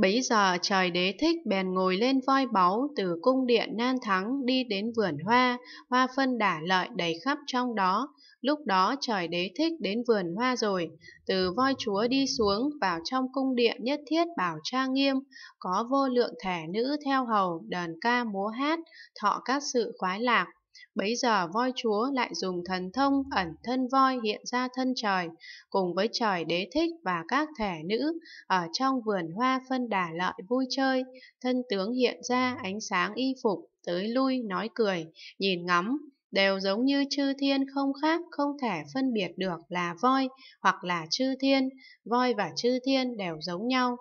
Bấy giờ trời đế thích bèn ngồi lên voi báu từ cung điện Nan Thắng đi đến vườn hoa, hoa phân đả lợi đầy khắp trong đó. Lúc đó trời đế thích đến vườn hoa rồi, từ voi chúa đi xuống vào trong cung điện nhất thiết bảo trang nghiêm, có vô lượng thể nữ theo hầu, đờn ca múa hát, thọ các sự khoái lạc. Bấy giờ voi chúa lại dùng thần thông ẩn thân voi hiện ra thân trời, cùng với trời đế thích và các thể nữ, ở trong vườn hoa phân đà lợi vui chơi, thân tướng hiện ra ánh sáng y phục, tới lui nói cười, nhìn ngắm, đều giống như chư thiên không khác không thể phân biệt được là voi hoặc là chư thiên, voi và chư thiên đều giống nhau.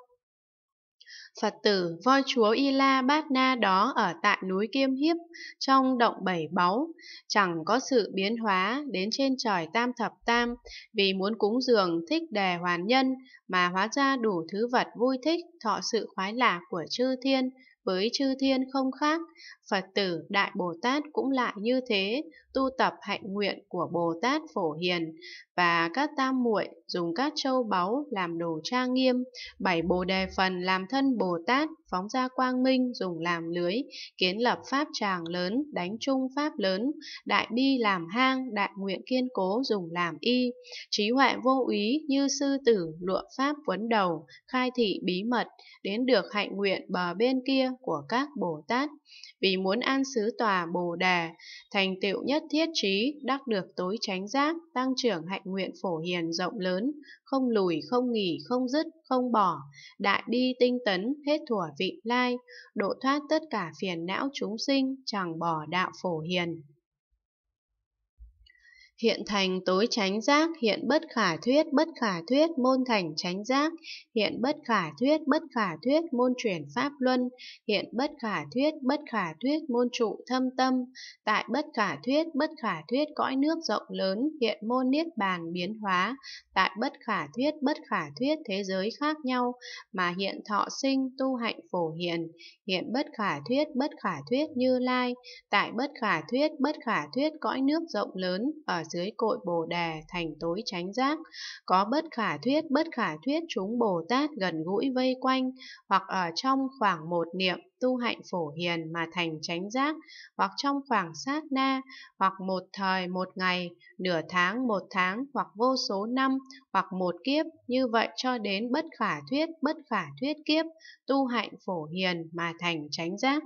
Phật tử voi chúa Y La Bát Na đó ở tại núi Kiêm Hiếp trong động bảy báu, chẳng có sự biến hóa đến trên trời tam thập tam vì muốn cúng dường thích đề hoàn nhân mà hóa ra đủ thứ vật vui thích thọ sự khoái lạc của chư thiên với chư thiên không khác, Phật tử Đại Bồ Tát cũng lại như thế, tu tập hạnh nguyện của Bồ Tát Phổ Hiền và các tam muội dùng các châu báu làm đồ trang nghiêm, bảy bồ đề phần làm thân Bồ Tát, phóng ra quang minh dùng làm lưới, kiến lập pháp tràng lớn, đánh chung pháp lớn, đại bi làm hang, đại nguyện kiên cố dùng làm y, trí huệ vô úy như sư tử lụa pháp quấn đầu, khai thị bí mật, đến được hạnh nguyện bờ bên kia của các Bồ Tát, vì muốn an xứ tòa Bồ đề, thành tựu nhất thiết trí, đắc được tối chánh giác, tăng trưởng hạnh nguyện phổ hiền rộng lớn, không lùi, không nghỉ, không dứt, không bỏ, đại đi tinh tấn, hết thủa vị lai, độ thoát tất cả phiền não chúng sinh, chẳng bỏ đạo phổ hiền. Hiện thành tối tránh giác, hiện bất khả thuyết, bất khả thuyết, môn thành tránh giác, hiện bất khả thuyết, bất khả thuyết, môn chuyển pháp luân, hiện bất khả thuyết, bất khả thuyết, môn trụ thâm tâm, tại bất khả thuyết, bất khả thuyết cõi nước rộng lớn, hiện môn niết bàn biến hóa, tại bất khả thuyết, bất khả thuyết thế giới khác nhau, mà hiện thọ sinh, tu hạnh phổ hiện hiện bất khả thuyết, bất khả thuyết như lai, tại bất khả thuyết, bất khả thuyết cõi nước rộng lớn, ở dưới cội Bồ Đề thành tối tránh giác, có bất khả thuyết bất khả thuyết chúng Bồ Tát gần gũi vây quanh, hoặc ở trong khoảng một niệm tu hạnh phổ hiền mà thành chánh giác, hoặc trong khoảng sát na, hoặc một thời một ngày, nửa tháng một tháng, hoặc vô số năm, hoặc một kiếp, như vậy cho đến bất khả thuyết bất khả thuyết kiếp, tu hạnh phổ hiền mà thành chánh giác.